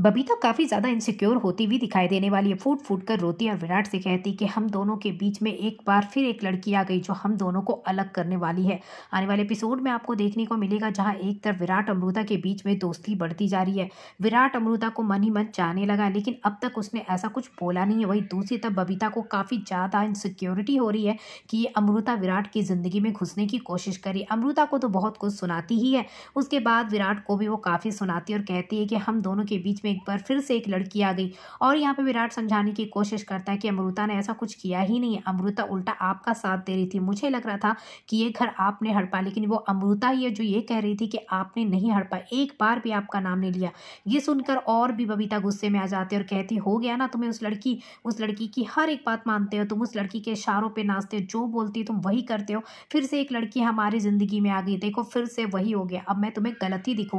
बबीता तो काफ़ी ज़्यादा इनसिक्योर होती हुई दिखाई देने वाली है फूट फूट कर रोती है और विराट से कहती कि हम दोनों के बीच में एक बार फिर एक लड़की आ गई जो हम दोनों को अलग करने वाली है आने वाले एपिसोड में आपको देखने को मिलेगा जहां एक तरफ विराट अमृता के बीच में दोस्ती बढ़ती जा रही है विराट अमृता को मन ही मन चाहने लगा लेकिन अब तक उसने ऐसा कुछ बोला नहीं है वही दूसरी तरफ बबीता को काफ़ी ज़्यादा इनसिक्योरिटी हो रही है कि ये अमृता विराट की ज़िंदगी में घुसने की कोशिश करी अमृता को तो बहुत कुछ सुनाती ही है उसके बाद विराट को भी वो काफ़ी सुनाती है और कहती है कि हम दोनों के बीच में में एक बार फिर से एक लड़की आ गई और यहाँ पे विराट समझाने की कोशिश करता है कि अमृता ने ऐसा कुछ किया ही नहीं अमृता उल्टा आपका साथ दे रही थी मुझे लग रहा था कि ये घर आपने हड़पा लेकिन वो अमृता ही है जो ये कह रही थी कि आपने नहीं हड़पा एक बार भी आपका नाम नहीं लिया ये सुनकर और भी बबीता गुस्से में आ जाती है और कहती हो गया ना तुम्हें उस लड़की उस लड़की की हर एक बात मानते हो तुम उस लड़की के इशारों पर नाचते हो जो बोलती तुम वही करते हो फिर से एक लड़की हमारी ज़िंदगी में आ गई देखो फिर से वही हो गया अब मैं तुम्हें गलत ही दिखूँगी